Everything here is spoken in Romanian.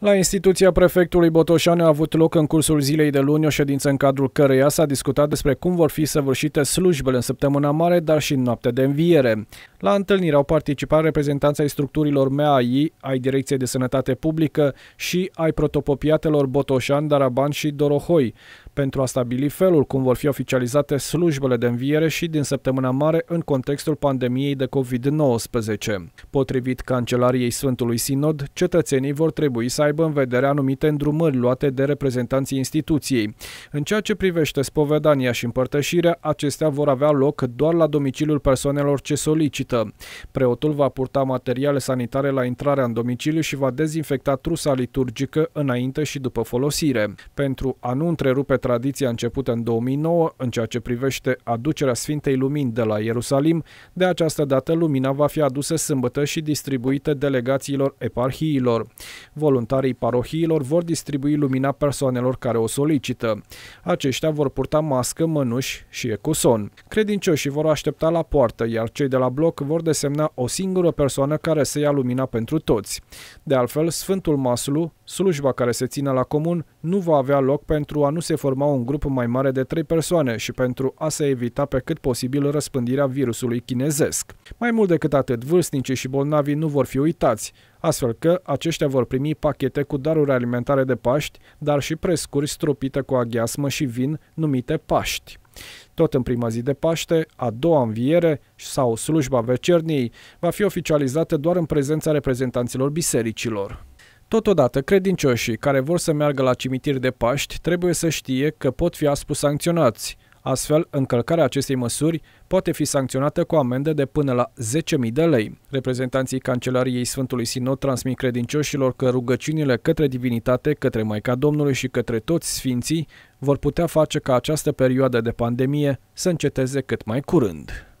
La instituția prefectului Botoșani a avut loc în cursul zilei de luni o ședință în cadrul căreia s-a discutat despre cum vor fi săvârșite slujbele în săptămâna mare, dar și în noaptea de înviere. La întâlnire au participat reprezentanța ai structurilor MAI, ai Direcției de Sănătate Publică și ai protopopiatelor Botoșan, Daraban și Dorohoi, pentru a stabili felul cum vor fi oficializate slujbele de înviere și din săptămâna mare în contextul pandemiei de COVID-19. Potrivit Cancelariei Sfântului Sinod, cetățenii vor trebui să aibă în vedere anumite îndrumări luate de reprezentanții instituției. În ceea ce privește spovedania și împărtășirea, acestea vor avea loc doar la domiciliul persoanelor ce solicită cită. Preotul va purta materiale sanitare la intrarea în domiciliu și va dezinfecta trusa liturgică înainte și după folosire. Pentru a nu întrerupe tradiția începută în 2009 în ceea ce privește aducerea Sfintei Lumini de la Ierusalim, de această dată lumina va fi adusă sâmbătă și distribuită delegațiilor eparhiilor. Voluntarii parohiilor vor distribui lumina persoanelor care o solicită. Aceștia vor purta mască, mănuși și ecuson. Credincioșii vor aștepta la poartă, iar cei de la bloc loc vor desemna o singură persoană care să ia lumina pentru toți. De altfel, Sfântul Maslu, slujba care se ține la comun, nu va avea loc pentru a nu se forma un grup mai mare de trei persoane și pentru a se evita pe cât posibil răspândirea virusului chinezesc. Mai mult decât atât, vârstnicii și bolnavii nu vor fi uitați astfel că aceștia vor primi pachete cu daruri alimentare de Paști, dar și prescuri stropite cu aghiasmă și vin numite Paști. Tot în prima zi de Paște, a doua înviere sau slujba vecerniei va fi oficializată doar în prezența reprezentanților bisericilor. Totodată, credincioșii care vor să meargă la cimitir de Paști trebuie să știe că pot fi aspus sancționați – Astfel, încălcarea acestei măsuri poate fi sancționată cu amendă de până la 10.000 de lei. Reprezentanții Cancelariei Sfântului Sinod transmit credincioșilor că rugăciunile către divinitate, către Maica Domnului și către toți sfinții vor putea face ca această perioadă de pandemie să înceteze cât mai curând.